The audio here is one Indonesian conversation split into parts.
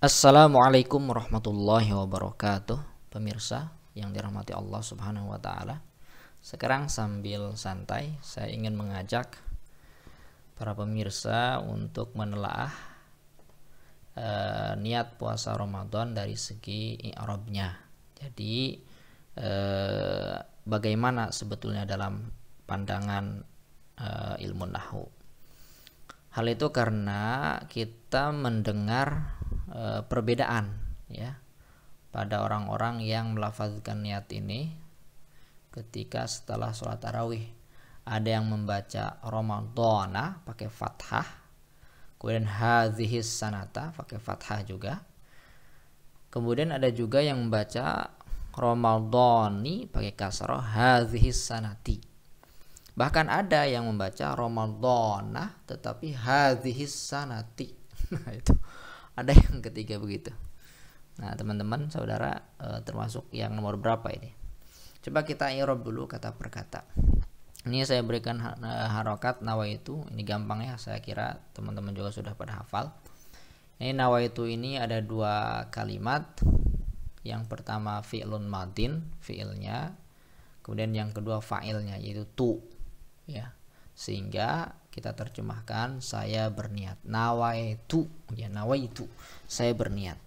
Assalamualaikum warahmatullahi wabarakatuh Pemirsa yang dirahmati Allah subhanahu wa ta'ala Sekarang sambil santai saya ingin mengajak para pemirsa untuk menelaah e, niat puasa Ramadan dari segi Arabnya Jadi e, bagaimana sebetulnya dalam pandangan e, ilmu nahu Hal itu karena kita mendengar e, perbedaan ya pada orang-orang yang melafazkan niat ini ketika setelah sholat tarawih ada yang membaca Ramadhana pakai fathah kemudian hadhis sanata pakai fathah juga kemudian ada juga yang membaca romaldoni pakai kasroh hadhis sanati Bahkan ada yang membaca Ramadhanah tetapi hadhis sanati. Nah, itu ada yang ketiga begitu. Nah, teman-teman, saudara eh, termasuk yang nomor berapa ini? Coba kita irob dulu kata per kata. Ini saya berikan eh, harokat nawa itu. Ini gampang ya, saya kira teman-teman juga sudah pada hafal. Ini nawa itu ini ada dua kalimat. Yang pertama fi'lun madin, fi'ilnya. Kemudian yang kedua fa'ilnya yaitu tu ya sehingga kita terjemahkan saya berniat nawaitu ya nawaitu saya berniat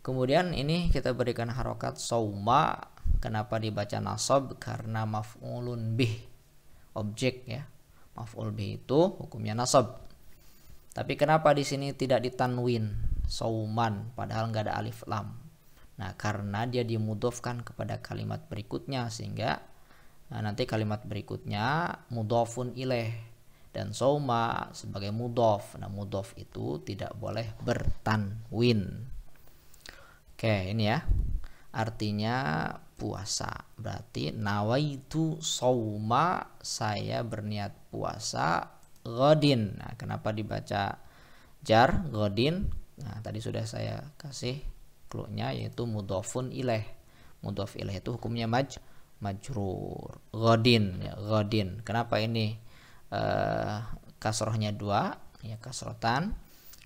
kemudian ini kita berikan harokat sauma kenapa dibaca nasab karena maf'ulun bih objek ya maf'ul bih itu hukumnya nasab tapi kenapa di sini tidak ditanwin sauman padahal nggak ada alif lam nah karena dia dimudofkan kepada kalimat berikutnya sehingga Nah, nanti kalimat berikutnya mudofun ileh dan soma sebagai mudof. Nah, mudof itu tidak boleh bertanwin. Oke, ini ya. Artinya puasa. Berarti nawaitu soma saya berniat puasa godin. Nah, kenapa dibaca jar godin? Nah, tadi sudah saya kasih clue-nya yaitu mudofun ileh. Mudof ileh itu hukumnya maj majrur godin ya godin kenapa ini uh, kasrohnya dua ya kasrotan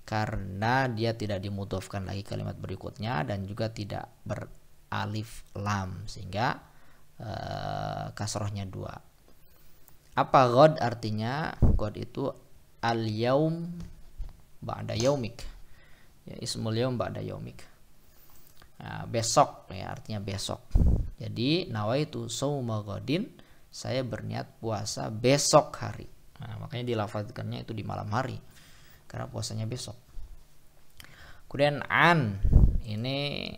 karena dia tidak dimudofkan lagi kalimat berikutnya dan juga tidak beralif lam sehingga uh, kasrohnya dua apa god artinya god itu al yaum ba'da yaumik ya, ismul yaum ba'da yaumik nah, besok ya artinya besok jadi nawaitu sauma ghadin, saya berniat puasa besok hari. Nah, makanya dilafadzkannya itu di malam hari. Karena puasanya besok. Kemudian an ini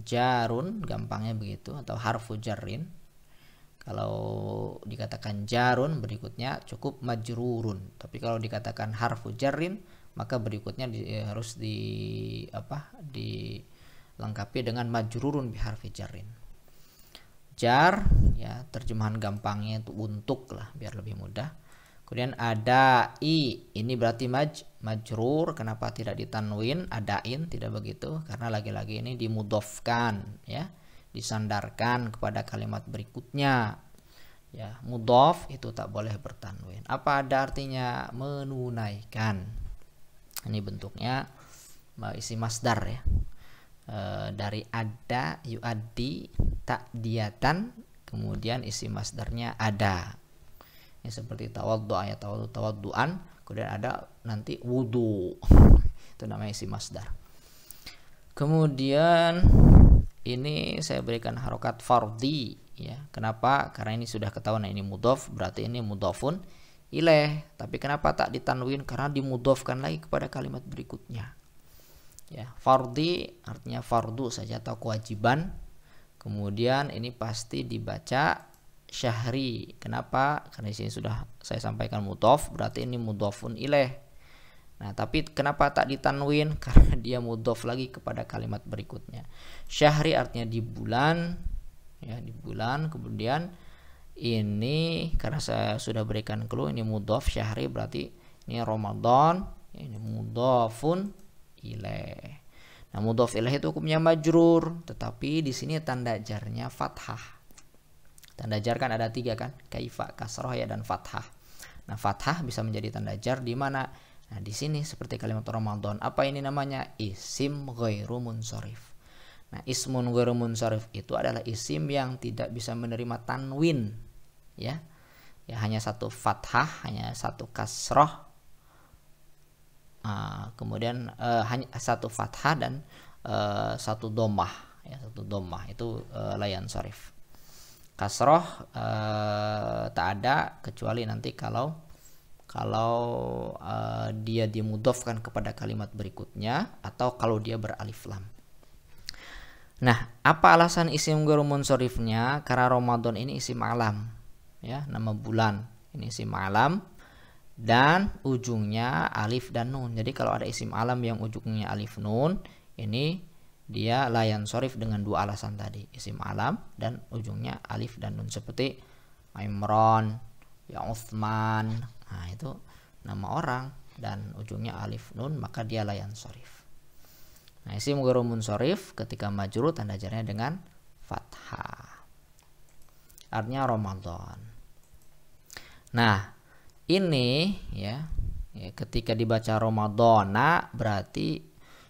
jarun gampangnya begitu atau harfu jarin. Kalau dikatakan jarun berikutnya cukup majrurun. Tapi kalau dikatakan harfu jarin maka berikutnya di, eh, harus di apa? dilengkapi dengan majrurun biharfi jarin belajar ya terjemahan gampangnya itu untuk lah biar lebih mudah kemudian ada i ini berarti maj majrur kenapa tidak ditanwin adain tidak begitu karena lagi-lagi ini dimudofkan ya disandarkan kepada kalimat berikutnya ya mudof itu tak boleh bertanwin apa ada artinya menunaikan ini bentuknya isi masdar ya Eh, dari ada yuaddi diatan, kemudian isi masdarnya ada ini seperti tawaddu ya tawaddu tawadduan kemudian ada nanti wudu itu namanya isi masdar kemudian ini saya berikan harokat fardi ya kenapa karena ini sudah ketahuan ini mudof berarti ini mudofun ileh. tapi kenapa tak ditanwin karena dimudofkan lagi kepada kalimat berikutnya ya fardi artinya fardu saja atau kewajiban kemudian ini pasti dibaca syahri kenapa karena di sini sudah saya sampaikan mudhof berarti ini mudhofun ilaih nah tapi kenapa tak ditanwin karena dia mudhof lagi kepada kalimat berikutnya syahri artinya di bulan ya di bulan kemudian ini karena saya sudah berikan clue ini mudhof syahri berarti ini Ramadan ya, ini mudhofun ilaih. Nah, mudhof ilaih itu hukumnya majrur, tetapi di sini tanda jarnya fathah. Tanda jar kan ada tiga kan, kaifa, kasroh ya dan fathah. Nah, fathah bisa menjadi tanda jar di mana? Nah, di sini seperti kalimat Ramadan, apa ini namanya? Isim ghairu munsharif. Nah, ismun ghairu munsharif itu adalah isim yang tidak bisa menerima tanwin, ya. Ya hanya satu fathah, hanya satu kasroh, Ah, kemudian uh, hanya satu fathah dan uh, satu domah ya satu domah itu uh, layan sorif kasroh uh, tak ada kecuali nanti kalau kalau uh, dia dimudofkan kepada kalimat berikutnya atau kalau dia beralif lam Nah, apa alasan isim guru sorifnya Karena Ramadan ini isim alam, ya, nama bulan. Ini isim alam dan ujungnya alif dan nun. Jadi kalau ada isim alam yang ujungnya alif nun, ini dia layan sorif dengan dua alasan tadi, isim alam dan ujungnya alif dan nun seperti Imron, ya Uthman, nah itu nama orang dan ujungnya alif nun maka dia layan sorif. Nah isim gerumun sorif ketika majuru tanda jarinya dengan fathah. Artinya Ramadan. Nah, ini ya, ya ketika dibaca Romadona berarti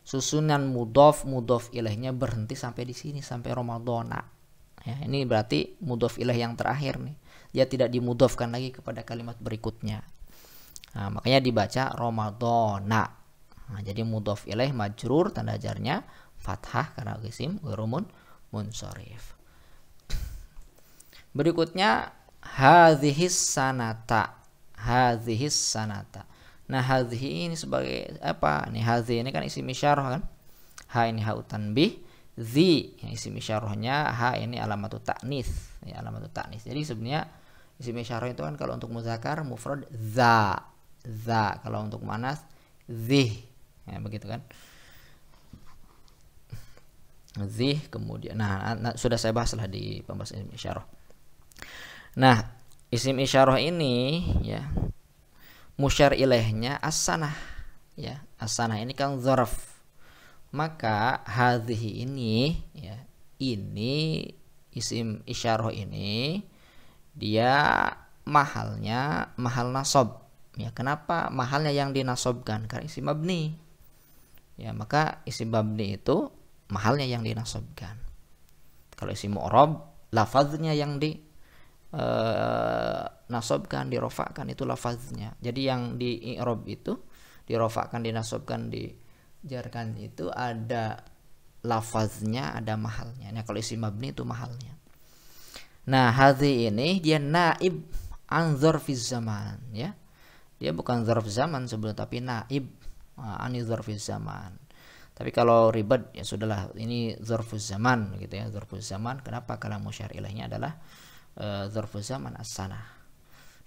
susunan mudof mudof ilahnya berhenti sampai di sini sampai Romadona. Ya, ini berarti mudof ilah yang terakhir nih. Dia tidak dimudofkan lagi kepada kalimat berikutnya. Nah, makanya dibaca Romadona. Nah, jadi mudof ilah majrur tanda jarnya fathah karena isim gurumun munsorif. Berikutnya hadhis sanata hadhis sanata. Nah, hadhihi ini sebagai apa? Nih hadhi ini kan isi misyarah kan? H ini hutan tanbih, zi yang isi misyarahnya h ini alamatu taknis, ya alamatu taknis. Jadi sebenarnya isi misyarah itu kan kalau untuk muzakar mufrad za, za. Kalau untuk manas zih. Ya, begitu kan? Zih kemudian nah, nah, sudah saya bahas lah di pembahasan isyarah. Nah, isim isyarah ini ya musyar ilehnya asanah ya asanah ini kan zorof maka hadhi ini ya ini isim isyarah ini dia mahalnya mahal nasob ya kenapa mahalnya yang dinasobkan karena isim mabni ya maka isim mabni itu mahalnya yang dinasobkan kalau isim orob lafaznya yang di Eh, nasobkan dirofakkan itu lafaznya jadi yang di i'rob itu dirofakkan dinasobkan dijarkan itu ada lafaznya ada mahalnya nah kalau isim mabni itu mahalnya nah hadhi ini dia naib anzor zarfiz zaman ya dia bukan zarf zaman sebelum tapi naib ah, anizor zaman tapi kalau ribet ya sudahlah ini zarfuz zaman gitu ya zarfuz zaman kenapa kalau musyar ilahnya adalah E, uh, asana, zaman asana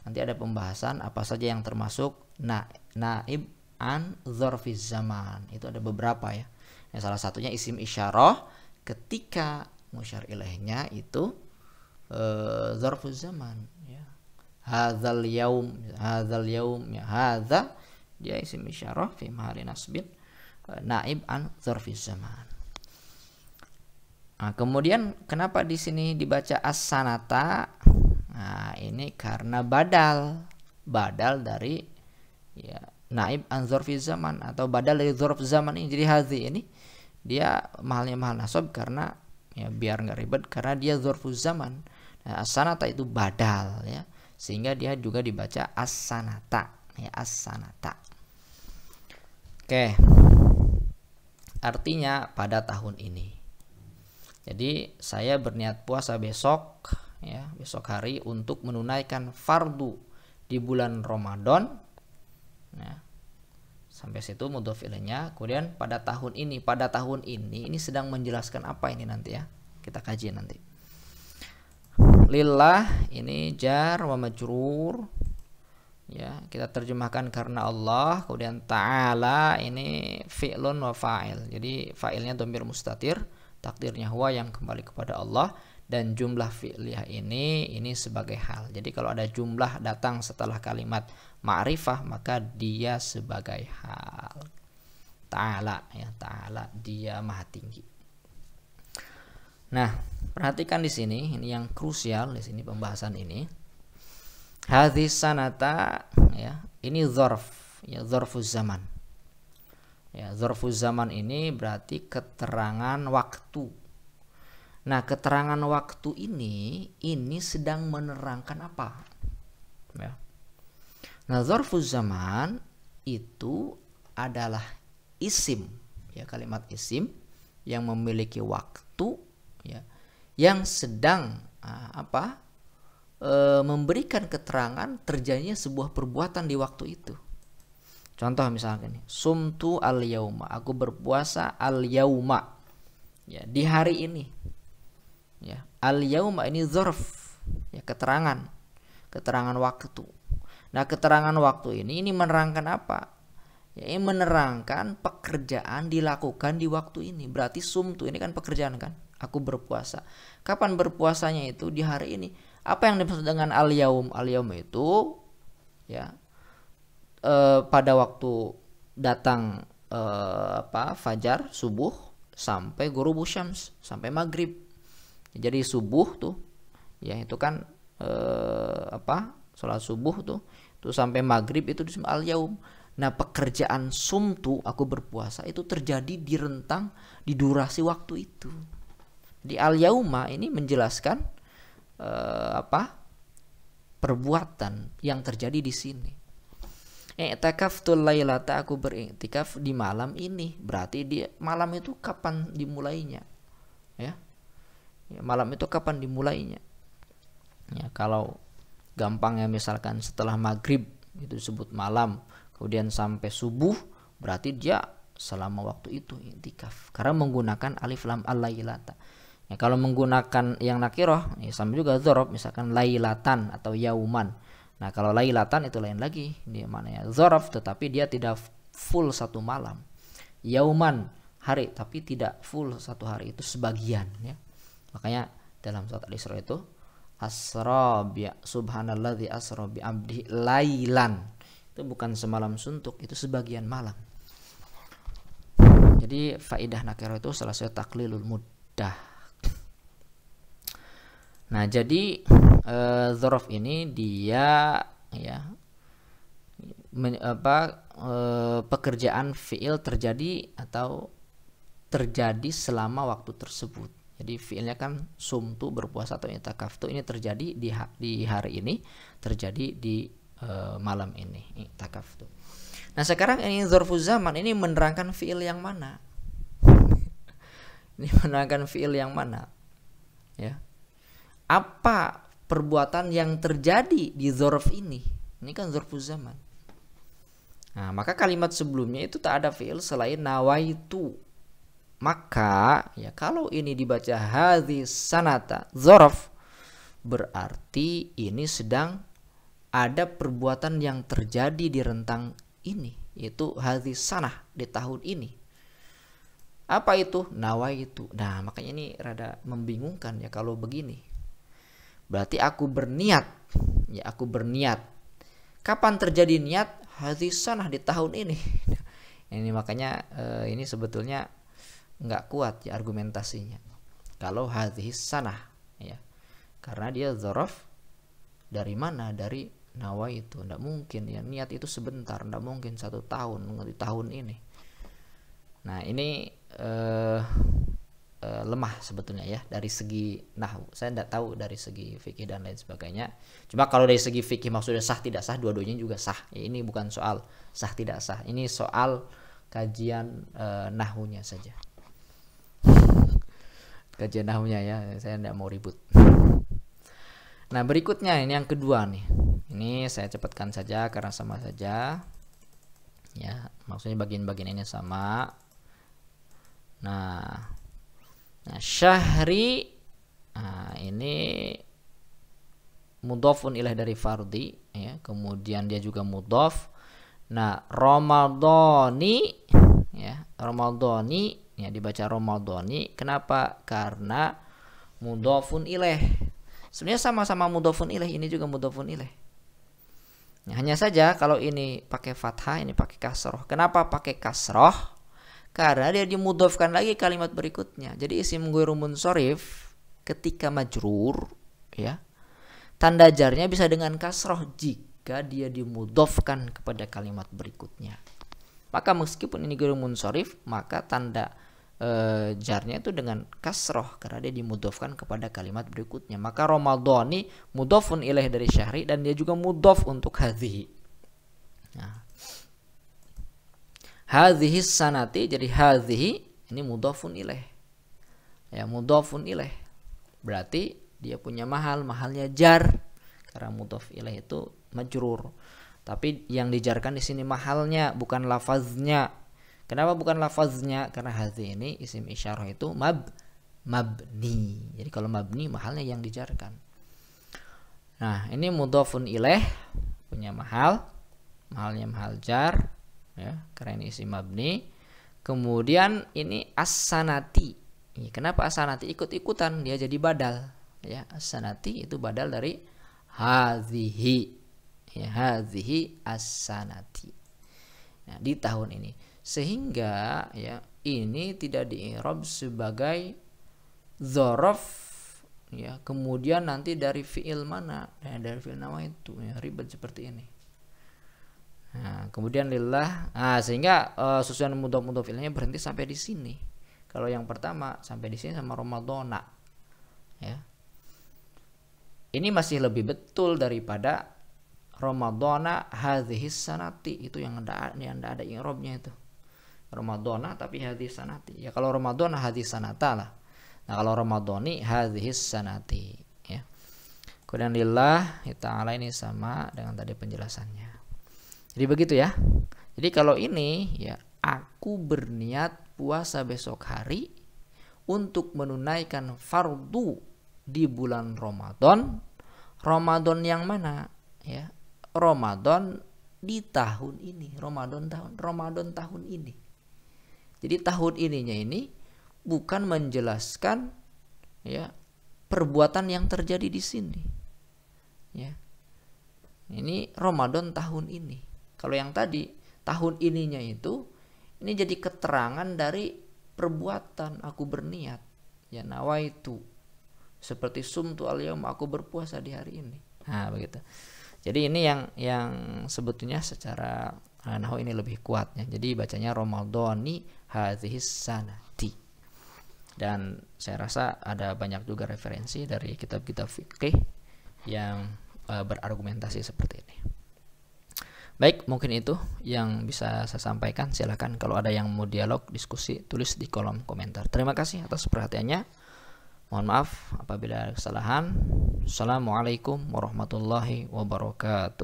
Nanti ada pembahasan apa saja yang termasuk na naib an zarfi zaman. Itu ada beberapa ya. Yang salah satunya isim isyarah ketika musyar ilahnya itu e, uh, zarfu zaman ya. Hadzal yaum, hadzal yaum ya hadza dia isim isyarah fi hari nasbin e, naib an zarfi zaman. Nah, kemudian kenapa di sini dibaca asanata? Nah, ini karena badal. Badal dari ya naib anzorfi zaman atau badal dari zorf zaman ini jadi hazi ini dia mahalnya mahal nasab karena ya biar nggak ribet karena dia zorf zaman. Nah, asanata itu badal ya sehingga dia juga dibaca asanata ya asanata. Oke. Artinya pada tahun ini. Jadi saya berniat puasa besok ya, besok hari untuk menunaikan fardu di bulan Ramadan. Ya. Sampai situ mudhofilnya. Kemudian pada tahun ini, pada tahun ini ini sedang menjelaskan apa ini nanti ya. Kita kaji nanti. Lillah ini jar wa majrur. Ya, kita terjemahkan karena Allah, kemudian ta'ala ini fi'lun wa fa'il. Jadi fa'ilnya domir mustatir takdirnya huwa yang kembali kepada Allah dan jumlah fi'liyah ini ini sebagai hal. Jadi kalau ada jumlah datang setelah kalimat ma'rifah maka dia sebagai hal. Ta'ala ya ta'ala dia maha tinggi. Nah, perhatikan di sini ini yang krusial di sini pembahasan ini. Hadis sanata ya, ini dzarf ya dzarfuz zaman. Ya, zorfu zaman ini berarti keterangan waktu. Nah, keterangan waktu ini ini sedang menerangkan apa? Ya. Nah, zorfu zaman itu adalah isim, ya kalimat isim yang memiliki waktu ya yang sedang apa? E, memberikan keterangan terjadinya sebuah perbuatan di waktu itu. Contoh misalkan nih, sumtu al yauma, aku berpuasa al yauma. Ya, di hari ini. Ya, al yauma ini zorf ya keterangan. Keterangan waktu. Nah, keterangan waktu ini ini menerangkan apa? Ya, ini menerangkan pekerjaan dilakukan di waktu ini. Berarti sumtu ini kan pekerjaan kan? Aku berpuasa. Kapan berpuasanya itu? Di hari ini. Apa yang dimaksud dengan al yaum? Al yaum itu ya Eh, pada waktu datang uh, apa fajar subuh sampai guru busyams sampai maghrib jadi subuh tuh ya itu kan eh, apa sholat subuh tuh tuh sampai maghrib itu disebut al yaum nah pekerjaan sumtu aku berpuasa itu terjadi di rentang di durasi waktu itu di al yauma ini menjelaskan eh, apa perbuatan yang terjadi di sini I'tikaftul lailata aku beriktikaf di malam ini. Berarti di malam itu kapan dimulainya? Ya. ya malam itu kapan dimulainya? Ya, kalau gampang ya misalkan setelah maghrib itu disebut malam, kemudian sampai subuh berarti dia selama waktu itu iktikaf karena menggunakan alif lam al lailata. Ya, kalau menggunakan yang nakiroh ya sama juga dzarab misalkan lailatan atau yauman Nah, kalau lailatan itu lain lagi, ini ya zorof tetapi dia tidak full satu malam. Yauman hari tapi tidak full satu hari itu sebagian ya. Makanya dalam surat Al-Isra itu asra subhanallah di asrobi abdi lailan. Itu bukan semalam suntuk, itu sebagian malam. Jadi faidah nakiro itu salah satu taklilul mudah Nah, jadi Eh, zorof ini dia ya men, apa e, pekerjaan fiil terjadi atau terjadi selama waktu tersebut. Jadi fiilnya kan sumtu berpuasa atau itakaftu ini terjadi di di hari ini, terjadi di e, malam ini itakaftu Nah, sekarang ini zorfu zaman ini menerangkan fiil yang mana? ini menerangkan fiil yang mana? Ya. Apa perbuatan yang terjadi di zorf ini. Ini kan zorfu zaman. Nah, maka kalimat sebelumnya itu tak ada fiil selain nawaitu. Maka ya kalau ini dibaca hadis sanata zorf berarti ini sedang ada perbuatan yang terjadi di rentang ini yaitu hadis sanah di tahun ini apa itu nawaitu nah makanya ini rada membingungkan ya kalau begini Berarti aku berniat. Ya, aku berniat. Kapan terjadi niat? Hati sanah di tahun ini. ini makanya eh, ini sebetulnya nggak kuat ya argumentasinya. Kalau hati sanah ya. Karena dia zorof dari mana? Dari nawa itu. Nggak mungkin ya. Niat itu sebentar. Nggak mungkin satu tahun. Di tahun ini. Nah ini eh, uh, lemah sebetulnya ya dari segi nahu Saya tidak tahu dari segi fikih dan lain sebagainya. Cuma kalau dari segi fikih maksudnya sah tidak sah, dua-duanya juga sah. Ya, ini bukan soal sah tidak sah. Ini soal kajian uh, eh, nahunya saja. kajian nahunya ya, saya tidak mau ribut. Nah, berikutnya ini yang kedua nih. Ini saya cepatkan saja karena sama saja. Ya, maksudnya bagian-bagian ini sama. Nah, Nah, syahri nah ini mudhofun ilah dari fardi ya. Kemudian dia juga mudhof. Nah, Romaldoni, ya, Ramadhani ya dibaca Romaldoni. Kenapa? Karena mudhofun ilaih. Sebenarnya sama-sama mudhofun ilaih, ini juga mudhofun ilaih. Nah, hanya saja kalau ini pakai fathah, ini pakai kasroh. Kenapa pakai kasroh? karena dia dimudofkan lagi kalimat berikutnya. Jadi isim ghairu sorif ketika majrur ya tanda jarnya bisa dengan kasroh jika dia dimudofkan kepada kalimat berikutnya. Maka meskipun ini gurumun sorif, maka tanda e, jarnya itu dengan kasroh karena dia dimudofkan kepada kalimat berikutnya. Maka Ramadhani mudofun ilaih dari syahri dan dia juga mudof untuk hadhi. Nah, hadhihi sanati jadi hadhihi ini mudhafun ilaih ya mudhafun ilaih berarti dia punya mahal mahalnya jar karena mudhaf ilaih itu majrur tapi yang dijarkan di sini mahalnya bukan lafaznya kenapa bukan lafaznya karena hadhi ini isim isyarah itu mab mabni jadi kalau mabni mahalnya yang dijarkan nah ini mudhafun ilaih punya mahal mahalnya mahal jar ya karena ini isim mabni kemudian ini asanati iya, kenapa asanati ikut-ikutan dia jadi badal ya asanati itu badal dari hazihi ya asanati nah, di tahun ini sehingga ya ini tidak diirob sebagai zorof ya kemudian nanti dari fiil mana nah, dari fiil nama itu ya, ribet seperti ini Nah, kemudian lillah. Nah, sehingga uh, susunan mudhof mudhof berhenti sampai di sini. Kalau yang pertama sampai di sini sama Romadona. Ya. Ini masih lebih betul daripada Romadona hadhihi sanati itu yang ada yang ada ada i'rabnya itu. Romadona tapi hadhihi sanati. Ya kalau Romadona hadhihi sanata lah. Nah kalau Romadhoni hadhihi sanati ya. Kemudian lillah ya, ta'ala ini sama dengan tadi penjelasannya. Jadi begitu ya. Jadi kalau ini ya aku berniat puasa besok hari untuk menunaikan fardu di bulan Ramadan. Ramadan yang mana? Ya, Ramadan di tahun ini, Ramadan tahun Ramadan tahun ini. Jadi tahun ininya ini bukan menjelaskan ya perbuatan yang terjadi di sini. Ya. Ini Ramadan tahun ini. Kalau yang tadi tahun ininya itu ini jadi keterangan dari perbuatan aku berniat ya nawa itu seperti sumtu al-yaum aku berpuasa di hari ini. Nah, begitu. Jadi ini yang yang sebetulnya secara eh, nahu ini lebih kuatnya. Jadi bacanya Romaldoni hadhis sanati. Dan saya rasa ada banyak juga referensi dari kitab-kitab fikih yang eh, berargumentasi seperti ini. Baik, mungkin itu yang bisa saya sampaikan. Silahkan kalau ada yang mau dialog, diskusi, tulis di kolom komentar. Terima kasih atas perhatiannya. Mohon maaf apabila ada kesalahan. Assalamualaikum warahmatullahi wabarakatuh.